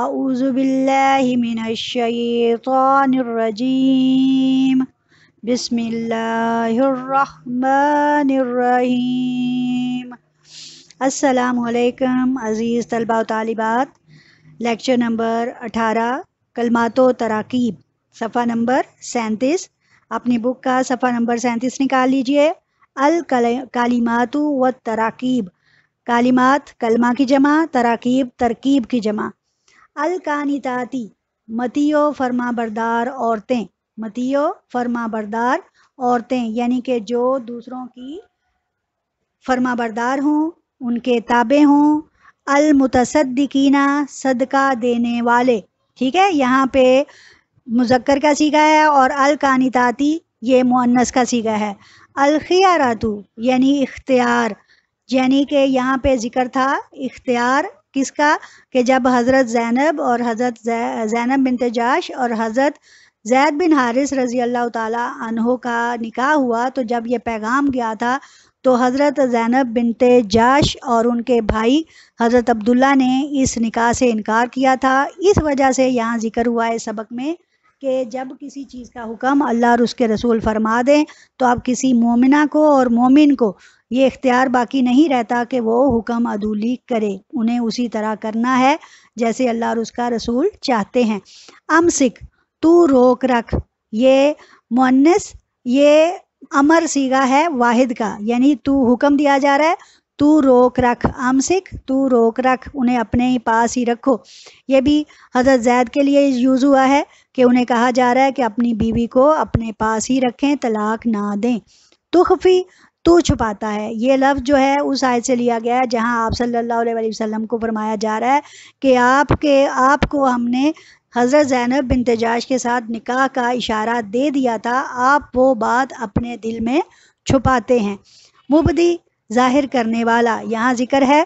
أعوذ بالله من الشيطان الرجيم بسم الله الرحمन الرحيم असलकम अज़ीज़ तलबा तालिबात lecture number 18 कलमात तराकीब सफ़ा नंबर सैंतीस अपनी बुक का सफ़ा नंबर सैंतीस निकाल लीजिए अल कालीमातु व तराकीब कालीमात कलमा की जमा तराकीब तरकीब की जमा अलकानिताती मतियो फर्मा बरदार औरतें मतियो फर्मा बरदार औरतें यानी कि जो दूसरों की फर्मा बरदार हों उनके ताबे हों अलमुतसद्दिकीना सदका देने वाले ठीक है यहाँ पे मुजक्कर का सीखा है और अलकानिताती ये मुन्नस का सीखा है अलखियारातू यानी इख्तियार यानी कि यहाँ पे जिक्र था इख्तियार किसका कि जब हज़रत ज़ैनब और हज़रत ज़ैनब बिन तजाश और हज़रत जैद बिन हारिस रज़ी अल्लाह तहों का निकाह हुआ तो जब यह पैगाम गया था तो हज़रत ज़ैनब बिन तजाश और उनके भाई हज़रत अब्दुल्ला ने इस निकाह से इनकार किया था इस वजह से यहाँ ज़िक्र हुआ है सबक में कि जब किसी चीज़ का हुक्म अल्लाह और उसके रसूल फरमा दें तो आप किसी मोमिना को और मोमिन को ये इख्तियार बाकी नहीं रहता कि वो हुक्म अदूली करे उन्हें उसी तरह करना है जैसे अल्लाह और उसका रसूल चाहते हैं अम सिख तू रोक रख ये मुन्नस ये अमर सीगा है वाहिद का यानी तू हुक्म दिया जा रहा है तू रोक रख आमसिक तू रोक रख उन्हें अपने ही पास ही रखो ये भी हज़रत जैद के लिए यूज़ हुआ है कि उन्हें कहा जा रहा है कि अपनी बीवी को अपने पास ही रखें तलाक ना दें तुखफ़ी तू छुपाता है ये लफ्ज़ जो है उस आयत से लिया गया है जहाँ आप सल्लल्लाहु अलैहि वसल्लम को फरमाया जा रहा है कि आपके आपको हमने हज़रत ज़ैनब बिन तजाज के साथ निकाह का इशारा दे दिया था आप वो बात अपने दिल में छुपाते हैं मुबदी जाहिर करने वाला यहाँ जिक्र है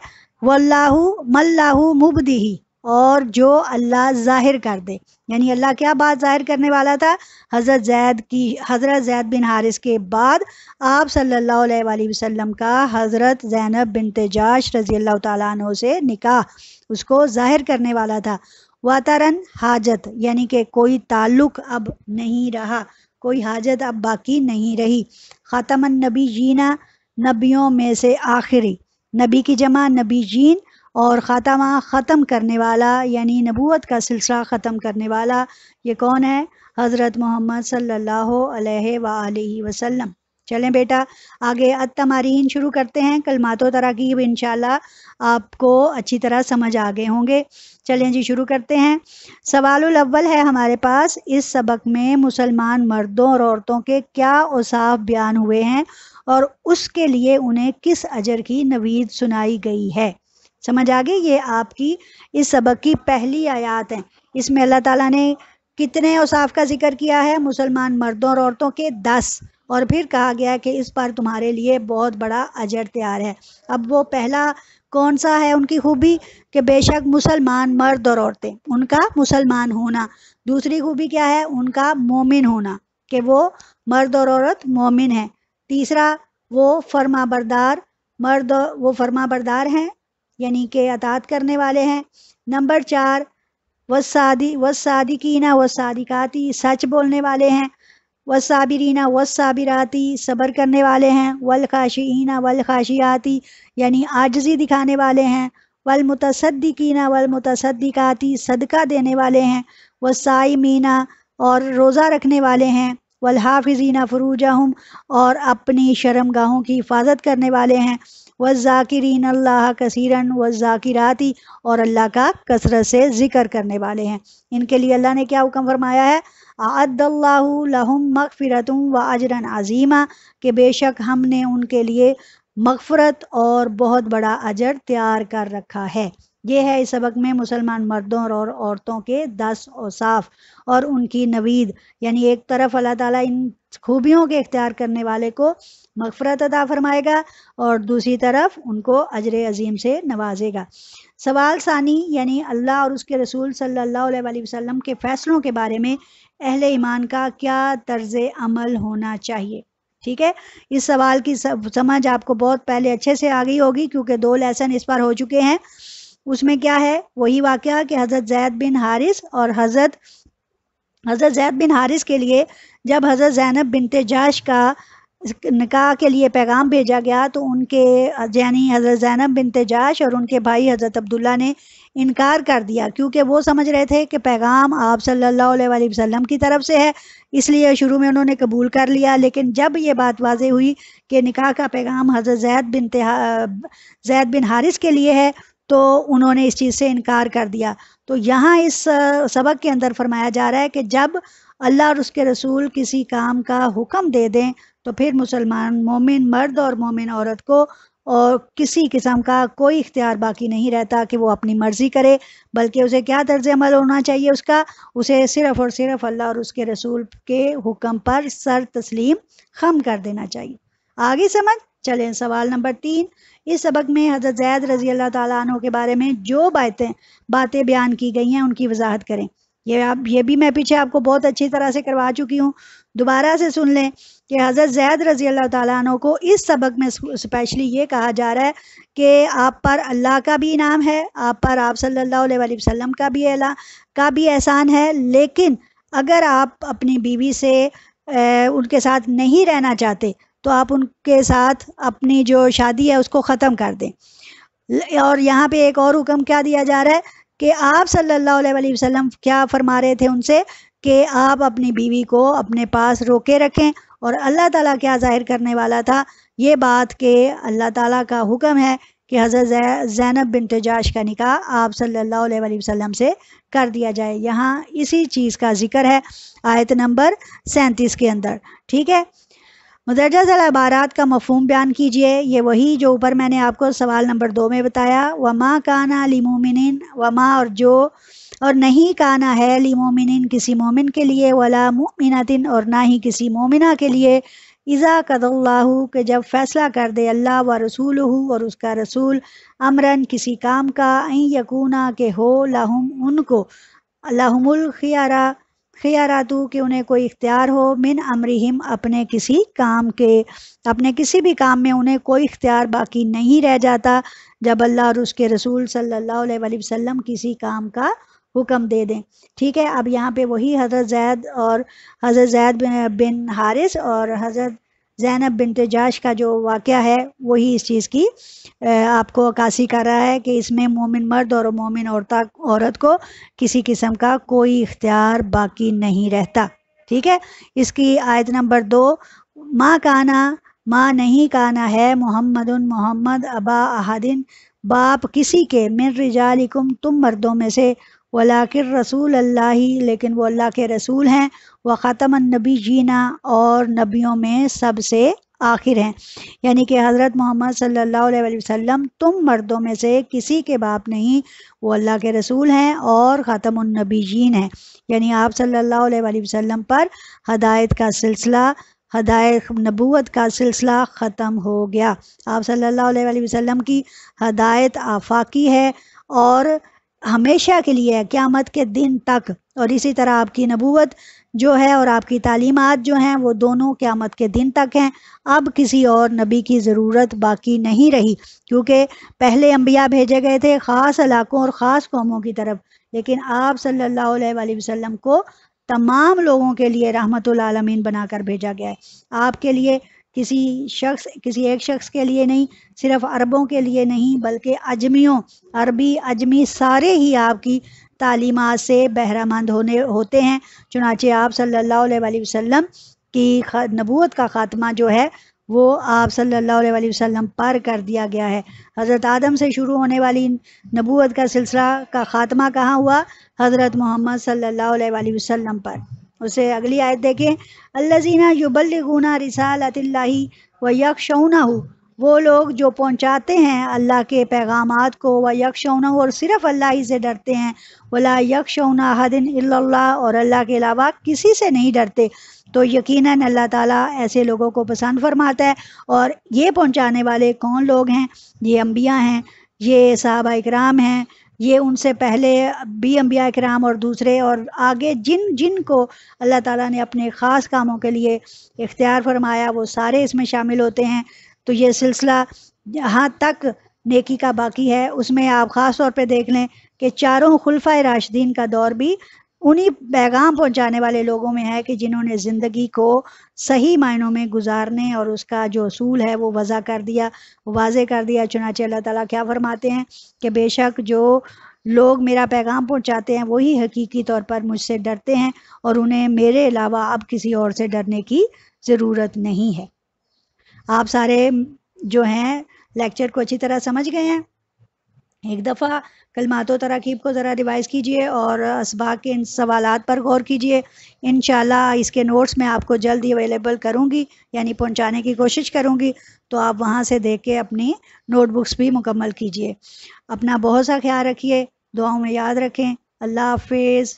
वल्लाहु मल्लाहु मुबदी और जो अल्लाह जाहिर कर दे यानी अल्लाह क्या बात जाहिर करने वाला था हज़रत जैद की हज़रत जैद बिन हारिस के बाद आप सल्लल्लाहु अलैहि वसल्लम का हज़रत जैनब बिन तेजाश रज़ी अल्लाह तु से निकाह उसको जाहिर करने वाला था वातारन हाजत यानी कि कोई ताल्लुक अब नहीं रहा कोई हाजत अब बाकी नहीं रही ख़ातमन नबी जीना नबियों में से आखिरी नबी की जमा नबी जीन और ख़ातमा ख़त्म करने वाला यानी नबूत का सिलसिला ख़त्म करने वाला ये कौन है हज़रत मोहम्मद सल्लल्लाहु अलैहि सल्ला वसल्लम चलें बेटा आगे अतमारीन शुरू करते हैं कल तरह की इन आपको अच्छी तरह समझ आ गए होंगे चलें जी शुरू करते हैं सवाल अव्वल है हमारे पास इस सबक में मुसलमान मर्दों और औरतों के क्या उसाफ बयान हुए हैं और उसके लिए उन्हें किस अजर की नवीद सुनाई गई है समझ आ गई ये आपकी इस सबक की पहली आयात है इसमें अल्लाह ताला ने कितने औसाफ का जिक्र किया है मुसलमान मर्दों और औरतों के दस और फिर कहा गया कि इस पर तुम्हारे लिए बहुत बड़ा अजर तैयार है अब वो पहला कौन सा है उनकी खूबी कि बेशक मुसलमान मर्द और औरतें उनका मुसलमान होना दूसरी खूबी क्या है उनका मोमिन होना कि वो मर्द और औरत मोमिन है तीसरा वो फर्माबरदार मर्द वो फर्मा बरदार हैं यानी कि अतात करने वाले हैं नंबर चार वसादी वसादिकीना वसादिकाती सच बोलने वाले हैं वसाबिरीना वसाबिराती सब्र करने वाले हैं वलखाशीना वलखाशियाती यानी आजजी दिखाने वाले हैं वलमतसद्दीकीना वलमतसद्दिकाती सदका देने वाले हैं वसाई मीना और रोज़ा रखने वाले हैं वलहाफिजीना फ़रूजा हम और अपनी शर्मगाहों की हिफाजत करने वाले हैं वज़ाकिरीन अल्लाह कसरन वज़ाकिराती और अल्लाह का कसरत से ज़िक्र करने वाले हैं इनके लिए अल्लाह ने क्या हुक्म फरमाया है आदल्लाहम मगफ़रत व अजरन अजीमा के बेशक हमने उनके लिए मगफ़रत और बहुत बड़ा अजर तैयार कर रखा है ये है इस सबक में मुसलमान मर्दों और औरतों के दस औसाफ और उनकी नवीद यानी एक तरफ अल्लाह ताला इन खूबियों के इख्तियार करने वाले को मफफरत अदा फरमाएगा और दूसरी तरफ उनको अजर अजीम से नवाजेगा सवाल सानी यानी अल्लाह और उसके रसूल सल्लल्लाहु अलैहि वसल्लम के फ़ैसलों के बारे में अहल ईमान का क्या तर्ज अमल होना चाहिए ठीक है इस सवाल की समझ आपको बहुत पहले अच्छे से आ गई होगी क्योंकि दो लेसन इस पर हो चुके हैं उसमें क्या है वही वाक़ कि हज़रत जैद बिन हारिस और हज़रत हज़रत जैद बिन हारिस के लिए जब हज़रत जैनब बिन जाश का निकाह के लिए पैगाम भेजा गया तो उनके यानी हज़रत जैनब बिन जाश और उनके भाई हज़रत अब्दुल्ला ने इनकार कर दिया क्योंकि वो समझ रहे थे कि पैगाम आप सल्लल्लाहु अलैहि वसल्लम की तरफ से है इसलिए शुरू में उन्होंने कबूल कर लिया लेकिन जब ये बात वाज हुई कि निकाह का पैगाम हज़रत जैद बिन जैद बिन हारिस के लिए है तो उन्होंने इस चीज़ से इनकार कर दिया तो यहाँ इस सबक के अंदर फरमाया जा रहा है कि जब अल्लाह और उसके रसूल किसी काम का हुक्म दे दें तो फिर मुसलमान मोमिन मर्द और मोमिन औरत को और किसी किस्म का कोई इख्तियार बाकी नहीं रहता कि वो अपनी मर्ज़ी करे बल्कि उसे क्या तर्ज अमल होना चाहिए उसका उसे सिर्फ़ और सिर्फ अल्लाह और उसके रसूल के हुक्म पर सर तस्लीम खम कर देना चाहिए आगे समझ चलें सवाल नंबर तीन इस सबक में हजरत जैद रजी अल्लाह तु के बारे में जो बातें बातें बयान की गई हैं उनकी वजाहत करें ये आप ये भी मैं पीछे आपको बहुत अच्छी तरह से करवा चुकी हूँ दोबारा से सुन लें कि हज़रत जैद रजी अल्लाह तु को इस सबक में स्पेशली ये कहा जा रहा है कि आप पर अल्लाह का भी इनाम है आप पर आप सल्लल्लाहु अलैहि वसल्लम का भी अला का भी एहसान है लेकिन अगर आप अपनी बीवी से ए, उनके साथ नहीं रहना चाहते तो आप उनके साथ अपनी जो शादी है उसको ख़त्म कर दें और यहाँ पे एक और हुक्म क्या दिया जा रहा है कि आप सल्लल्लाहु अलैहि वसल्लम क्या फरमा रहे थे उनसे कि आप अपनी बीवी को अपने पास रोके रखें और अल्लाह ताला क्या जाहिर करने वाला था ये बात कि अल्लाह ताला का हुक्म है कि हज़रत जैनब बिन तजाश का निकाह आप सल्लल्लाहु अलैहि वसल्लम से कर दिया जाए यहाँ इसी चीज़ का जिक्र है आयत नंबर सैंतीस के अंदर ठीक है मुदरजा अबारात का मफहम बयान कीजिए ये वही जो ऊपर मैंने आपको सवाल नंबर दो में बताया व माँ काना लिमोमिन व माँ और जो और नहीं काना है लिमोमिन किसी मोमिन के लिए वला मोमिनतिन और ना ही किसी मोमिना के लिए इज़ा कदल्ला के जब फ़ैसला कर दे अल्लाह व रसूल और उसका रसूल अमरन किसी काम का यकूना के हो लाहम उनको लाहमुल खियारातू कि उन्हें कोई इख्तियार हो मिन अमरहम अपने किसी काम के अपने किसी भी काम में उन्हें कोई इख्तियार बाकी नहीं रह जाता जब अल्लाह और उसके रसूल सल्लल्लाहु अलैहि वसल्लम किसी काम का हुक्म दे दें ठीक है अब यहाँ पे वही हज़रत जैद और हज़रत जैद बिन हारिस और हज़रत जैनब बिनत जाश का जो वाक़ है वही इस चीज़ की आपको अक्सी कर रहा है कि इसमें मोमिन मर्द और मोमिन औरत औरत को किसी किस्म का कोई इख्तियार बाकी नहीं रहता ठीक है इसकी आयत नंबर दो माँ काना माँ नहीं काना है मोहम्मद मोहम्मद अबा अहादिन बाप किसी के मिन रिजालिकुम तुम मर्दों में से वलाकिर रसूल अल्लाह ही लेकिन वो अल्लाह के रसूल हैं व ख़ातम नबी जीना और नबियों में सबसे आखिर हैं यानी कि हज़रत मोहम्मद सल्लल्लाहु अलैहि वसल्लम तुम मर्दों में से किसी के बाप नहीं वो अल्लाह के रसूल हैं और ख़ातम नबी जीन हैं यानी आप सल्लल्लाहु अलैहि वसल्लम पर हदायत का सिलसिला हदायत नबूत का सिलसिला ख़त्म हो गया आप सल्लल्लाहु अलैहि वसल्लम की हदायत आफाकी है और हमेशा के लिए क़्यामत के दिन तक और इसी तरह आपकी नबूवत जो है और आपकी तालीमत जो हैं वो दोनों क़्यामत के दिन तक हैं अब किसी और नबी की ज़रूरत बाकी नहीं रही क्योंकि पहले अम्बिया भेजे गए थे ख़ास इलाकों और ख़ास कौमों की तरफ लेकिन आप सल्लल्लाहु अलैहि वसल्लम को तमाम लोगों के लिए रहमत आलमीन बनाकर भेजा गया है आपके लिए किसी शख्स किसी एक शख्स के लिए नहीं सिर्फ अरबों के लिए नहीं बल्कि अजमियों अरबी अजमी सारे ही आपकी तालीमत से बहरामंद होने होते हैं चुनाचे आप सल्लल्लाहु अलैहि वसल्लम की नबूत का ख़ात्मा जो है वो आप सल्लल्लाहु अलैहि वसल्लम पर कर दिया गया है हज़रत आदम से शुरू होने वाली नबूत का सिलसिला का ख़ात्मा कहाँ हुआ हज़रत मोहम्मद सल्लल्लाहु अलैहि वसल्लम पर उसे अगली आयत देखें अल्लाजीना युबलगुना रिसालतिल्लाही व यकशौना वो लोग जो पहुंचाते हैं अल्लाह के पैगाम को व यकशौना और सिर्फ अल्लाह ही से डरते हैं वला यकशौना हदिन अल्लाह और अल्लाह के अलावा किसी से नहीं डरते तो यकीनन अल्लाह ताला ऐसे लोगों को पसंद फरमाता है और ये पहुंचाने वाले कौन लोग हैं ये अम्बिया हैं ये साहबा इकराम हैं ये उनसे पहले भी अम्बिया कराम और दूसरे और आगे जिन जिन को अल्लाह ताला ने अपने ख़ास कामों के लिए इख्तियार फरमाया वो सारे इसमें शामिल होते हैं तो ये सिलसिला जहाँ तक नेकी का बाकी है उसमें आप ख़ास तौर पे देख लें कि चारों खुलफा राशदीन का दौर भी उन्हीं पैगाम पहुंचाने वाले लोगों में है कि जिन्होंने ज़िंदगी को सही मायनों में गुजारने और उसका जो असूल है वो वज़ा कर दिया वाजे कर दिया चुनाचे अल्लाह ताला क्या फरमाते हैं कि बेशक जो लोग मेरा पैगाम पहुंचाते हैं वही हकीकी तौर पर मुझसे डरते हैं और उन्हें मेरे अलावा अब किसी और से डरने की ज़रूरत नहीं है आप सारे जो हैं लेक्चर को अच्छी तरह समझ गए हैं एक दफ़ा कलमात तरकीब को ज़रा रिवाइज़ कीजिए और इसबाक के इन सवाल पर गौर कीजिए इन इसके नोट्स मैं आपको जल्द ही अवेलेबल करूँगी यानी पहुँचाने की कोशिश करूँगी तो आप वहाँ से देख के अपनी नोटबुक्स भी मुकम्मल कीजिए अपना बहुत सा ख्याल रखिए दुआओं में याद रखें अल्लाह हाफिज़